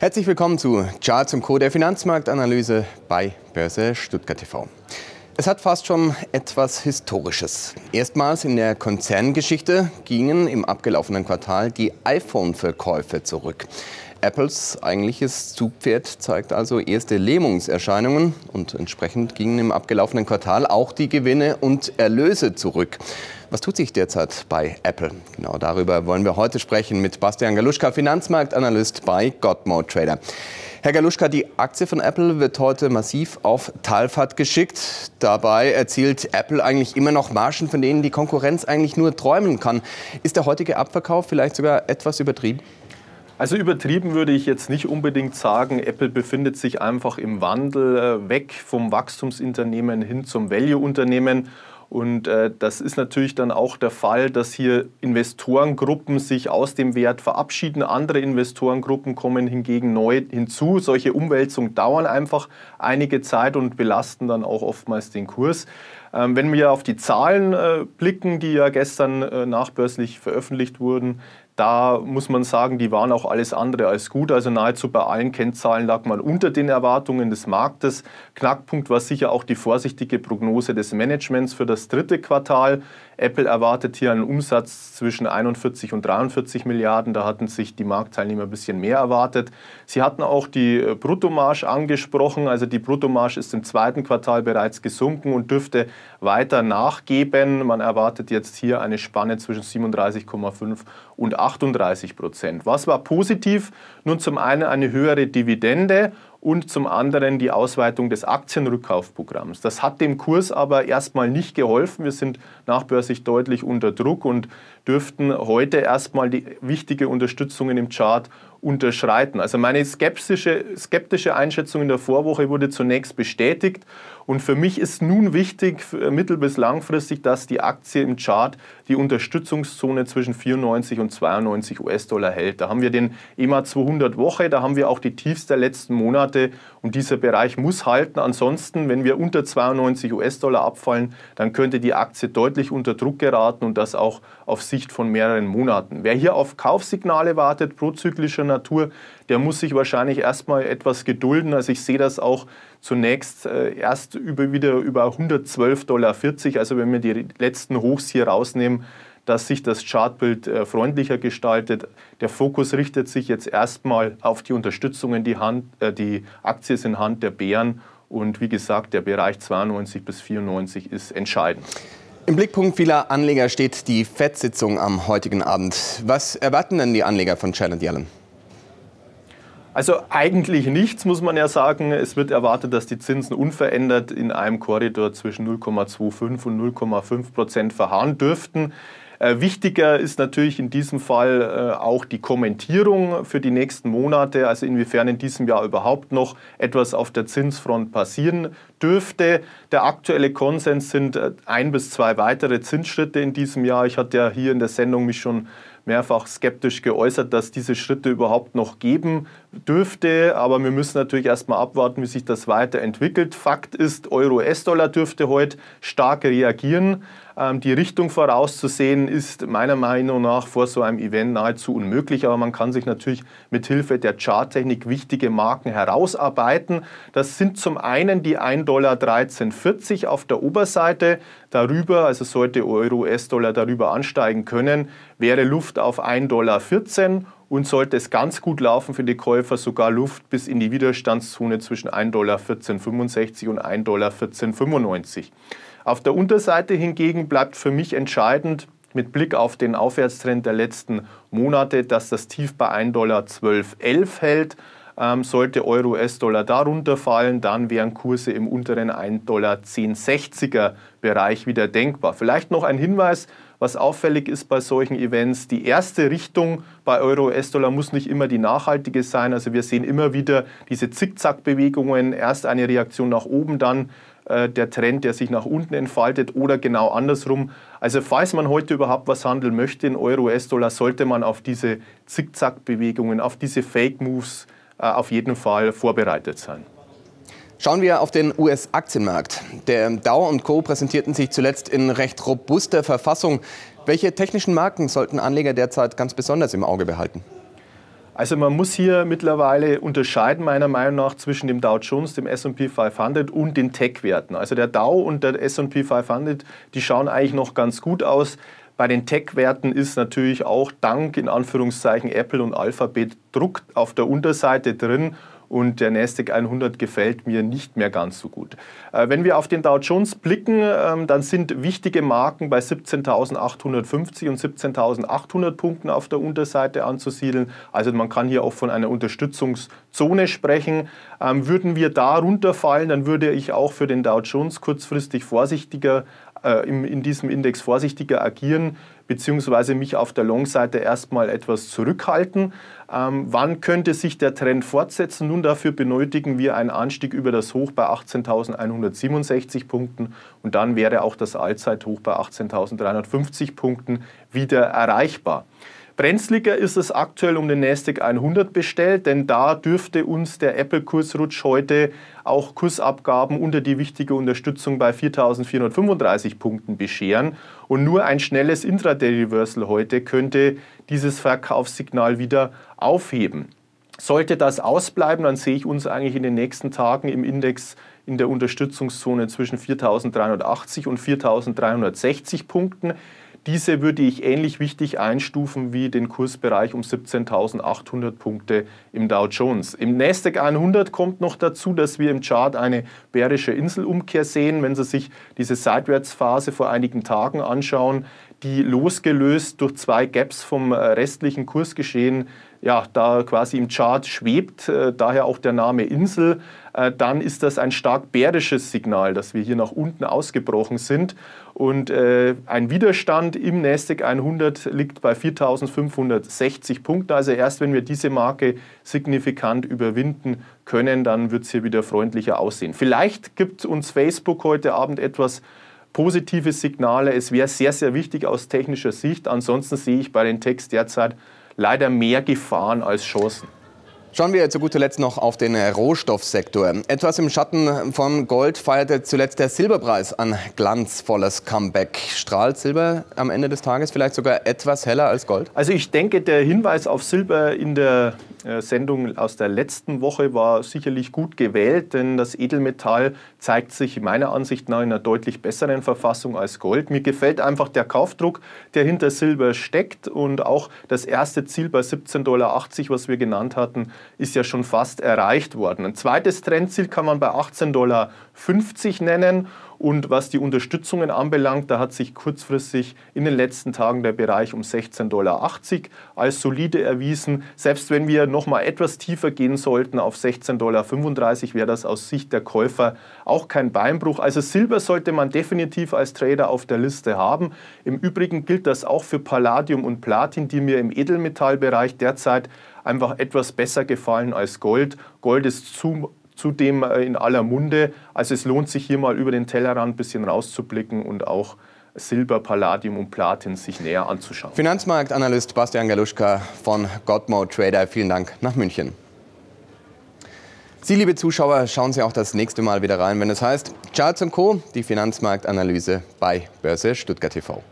Herzlich willkommen zu Charts und Co. der Finanzmarktanalyse bei Börse Stuttgart TV. Es hat fast schon etwas Historisches. Erstmals in der Konzerngeschichte gingen im abgelaufenen Quartal die iPhone-Verkäufe zurück. Apples eigentliches Zugpferd zeigt also erste Lähmungserscheinungen und entsprechend gingen im abgelaufenen Quartal auch die Gewinne und Erlöse zurück. Was tut sich derzeit bei Apple? Genau darüber wollen wir heute sprechen mit Bastian Galuschka, Finanzmarktanalyst bei Godmode Trader. Herr Galuschka, die Aktie von Apple wird heute massiv auf Talfahrt geschickt. Dabei erzielt Apple eigentlich immer noch Margen, von denen die Konkurrenz eigentlich nur träumen kann. Ist der heutige Abverkauf vielleicht sogar etwas übertrieben? Also übertrieben würde ich jetzt nicht unbedingt sagen. Apple befindet sich einfach im Wandel äh, weg vom Wachstumsunternehmen hin zum Value-Unternehmen. Und äh, das ist natürlich dann auch der Fall, dass hier Investorengruppen sich aus dem Wert verabschieden, andere Investorengruppen kommen hingegen neu hinzu. Solche Umwälzungen dauern einfach einige Zeit und belasten dann auch oftmals den Kurs. Ähm, wenn wir auf die Zahlen äh, blicken, die ja gestern äh, nachbörslich veröffentlicht wurden, da muss man sagen, die waren auch alles andere als gut. Also nahezu bei allen Kennzahlen lag man unter den Erwartungen des Marktes. Knackpunkt war sicher auch die vorsichtige Prognose des Managements für das dritte Quartal. Apple erwartet hier einen Umsatz zwischen 41 und 43 Milliarden. Da hatten sich die Marktteilnehmer ein bisschen mehr erwartet. Sie hatten auch die äh, Bruttomarsch angesprochen. Also die Bruttomarsch ist im zweiten Quartal bereits gesunken und dürfte weiter nachgeben. Man erwartet jetzt hier eine Spanne zwischen 37,5 und 38 Prozent. Was war positiv? Nun zum einen eine höhere Dividende und zum anderen die Ausweitung des Aktienrückkaufprogramms. Das hat dem Kurs aber erstmal nicht geholfen. Wir sind nachbörslich deutlich unter Druck und dürften heute erstmal die wichtige Unterstützungen im Chart unterschreiten. Also meine skeptische, skeptische Einschätzung in der Vorwoche wurde zunächst bestätigt und für mich ist nun wichtig, mittel- bis langfristig, dass die Aktie im Chart die Unterstützungszone zwischen 94 und 92 US-Dollar hält. Da haben wir den EMA 200 Woche, da haben wir auch die Tiefs der letzten Monate und dieser Bereich muss halten. Ansonsten, wenn wir unter 92 US-Dollar abfallen, dann könnte die Aktie deutlich unter Druck geraten und das auch auf Sicht von mehreren Monaten. Wer hier auf Kaufsignale wartet, prozyklischer Natur, der muss sich wahrscheinlich erstmal etwas gedulden. Also ich sehe das auch zunächst äh, erst über, wieder über 112,40 Dollar. Also wenn wir die letzten Hochs hier rausnehmen, dass sich das Chartbild äh, freundlicher gestaltet. Der Fokus richtet sich jetzt erstmal auf die Unterstützungen, die, Hand, äh, die Aktie ist in Hand der Bären. Und wie gesagt, der Bereich 92 bis 94 ist entscheidend. Im Blickpunkt vieler Anleger steht die FED-Sitzung am heutigen Abend. Was erwarten denn die Anleger von Challenge Yellen? Also eigentlich nichts, muss man ja sagen. Es wird erwartet, dass die Zinsen unverändert in einem Korridor zwischen 0,25 und 0,5 Prozent verharren dürften. Äh, wichtiger ist natürlich in diesem Fall äh, auch die Kommentierung für die nächsten Monate, also inwiefern in diesem Jahr überhaupt noch etwas auf der Zinsfront passieren dürfte. Der aktuelle Konsens sind äh, ein bis zwei weitere Zinsschritte in diesem Jahr. Ich hatte ja hier in der Sendung mich schon äh, mehrfach skeptisch geäußert, dass diese Schritte überhaupt noch geben dürfte. Aber wir müssen natürlich erstmal abwarten, wie sich das weiterentwickelt. Fakt ist, Euro-US-Dollar dürfte heute stark reagieren. Ähm, die Richtung vorauszusehen ist meiner Meinung nach vor so einem Event nahezu unmöglich, aber man kann sich natürlich mit Hilfe der Charttechnik wichtige Marken herausarbeiten. Das sind zum einen die 1,1340 Dollar auf der Oberseite, darüber, also sollte Euro US-Dollar darüber ansteigen können, wäre Luft auf 1,14 Dollar und sollte es ganz gut laufen für die Käufer, sogar Luft bis in die Widerstandszone zwischen 1,1465 und 1,1495 Dollar. Auf der Unterseite hingegen bleibt für mich entscheidend mit Blick auf den Aufwärtstrend der letzten Monate, dass das Tief bei 1,1211 Dollar hält. Ähm, sollte Euro-US-Dollar darunter fallen, dann wären Kurse im unteren 1,1060er Dollar Bereich wieder denkbar. Vielleicht noch ein Hinweis, was auffällig ist bei solchen Events, die erste Richtung bei Euro-US-Dollar muss nicht immer die nachhaltige sein. Also wir sehen immer wieder diese Zickzack-Bewegungen, erst eine Reaktion nach oben, dann äh, der Trend, der sich nach unten entfaltet oder genau andersrum. Also falls man heute überhaupt was handeln möchte in Euro, US-Dollar, sollte man auf diese Zickzack-Bewegungen, auf diese Fake-Moves äh, auf jeden Fall vorbereitet sein. Schauen wir auf den US-Aktienmarkt. Der Dow und Co. präsentierten sich zuletzt in recht robuster Verfassung. Welche technischen Marken sollten Anleger derzeit ganz besonders im Auge behalten? Also man muss hier mittlerweile unterscheiden, meiner Meinung nach, zwischen dem Dow Jones, dem S&P 500 und den Tech-Werten. Also der Dow und der S&P 500, die schauen eigentlich noch ganz gut aus. Bei den Tech-Werten ist natürlich auch dank in Anführungszeichen Apple und Alphabet Druck auf der Unterseite drin und der Nasdaq 100 gefällt mir nicht mehr ganz so gut. Äh, wenn wir auf den Dow Jones blicken, ähm, dann sind wichtige Marken bei 17.850 und 17.800 Punkten auf der Unterseite anzusiedeln. Also man kann hier auch von einer Unterstützungszone sprechen. Ähm, würden wir da runterfallen, dann würde ich auch für den Dow Jones kurzfristig vorsichtiger äh, in diesem Index vorsichtiger agieren, beziehungsweise mich auf der Long-Seite erstmal etwas zurückhalten. Ähm, wann könnte sich der Trend fortsetzen? Nun, dafür benötigen wir einen Anstieg über das Hoch bei 18.167 Punkten und dann wäre auch das Allzeithoch bei 18.350 Punkten wieder erreichbar. Brenzliger ist es aktuell um den Nasdaq 100 bestellt, denn da dürfte uns der Apple-Kursrutsch heute auch Kursabgaben unter die wichtige Unterstützung bei 4.435 Punkten bescheren. Und nur ein schnelles Intraday-Reversal heute könnte dieses Verkaufssignal wieder aufheben. Sollte das ausbleiben, dann sehe ich uns eigentlich in den nächsten Tagen im Index in der Unterstützungszone zwischen 4.380 und 4.360 Punkten. Diese würde ich ähnlich wichtig einstufen wie den Kursbereich um 17.800 Punkte im Dow Jones. Im Nasdaq 100 kommt noch dazu, dass wir im Chart eine bärische Inselumkehr sehen. Wenn Sie sich diese Seitwärtsphase vor einigen Tagen anschauen, die losgelöst durch zwei Gaps vom äh, restlichen Kursgeschehen ja, da quasi im Chart schwebt, äh, daher auch der Name Insel, äh, dann ist das ein stark bärisches Signal, dass wir hier nach unten ausgebrochen sind. Und äh, ein Widerstand im Nasdaq 100 liegt bei 4.560 Punkten. Also erst wenn wir diese Marke signifikant überwinden können, dann wird es hier wieder freundlicher aussehen. Vielleicht gibt uns Facebook heute Abend etwas positive Signale. Es wäre sehr, sehr wichtig aus technischer Sicht. Ansonsten sehe ich bei den Techs derzeit leider mehr Gefahren als Chancen. Schauen wir zu guter Letzt noch auf den Rohstoffsektor. Etwas im Schatten von Gold feierte zuletzt der Silberpreis ein glanzvolles Comeback. Strahlt Silber am Ende des Tages vielleicht sogar etwas heller als Gold? Also ich denke, der Hinweis auf Silber in der äh, Sendung aus der letzten Woche war sicherlich gut gewählt, denn das Edelmetall zeigt sich meiner Ansicht nach in einer deutlich besseren Verfassung als Gold. Mir gefällt einfach der Kaufdruck, der hinter Silber steckt und auch das erste Ziel bei 17,80 Dollar, was wir genannt hatten, ist ja schon fast erreicht worden. Ein zweites Trendziel kann man bei 18,50 Dollar nennen und was die Unterstützungen anbelangt, da hat sich kurzfristig in den letzten Tagen der Bereich um 16,80 Dollar als solide erwiesen. Selbst wenn wir nochmal etwas tiefer gehen sollten auf 16,35 Dollar, wäre das aus Sicht der Käufer auch kein Beinbruch. Also Silber sollte man definitiv als Trader auf der Liste haben. Im Übrigen gilt das auch für Palladium und Platin, die mir im Edelmetallbereich derzeit einfach etwas besser gefallen als Gold. Gold ist zu zudem äh, in aller Munde. Also es lohnt sich hier mal über den Tellerrand ein bisschen rauszublicken und auch Silber, Palladium und Platin sich näher anzuschauen. Finanzmarktanalyst Bastian Galuschka von Godmode Trader, vielen Dank nach München. Sie, liebe Zuschauer, schauen Sie auch das nächste Mal wieder rein, wenn es heißt Charles Co., die Finanzmarktanalyse bei Börse Stuttgart TV.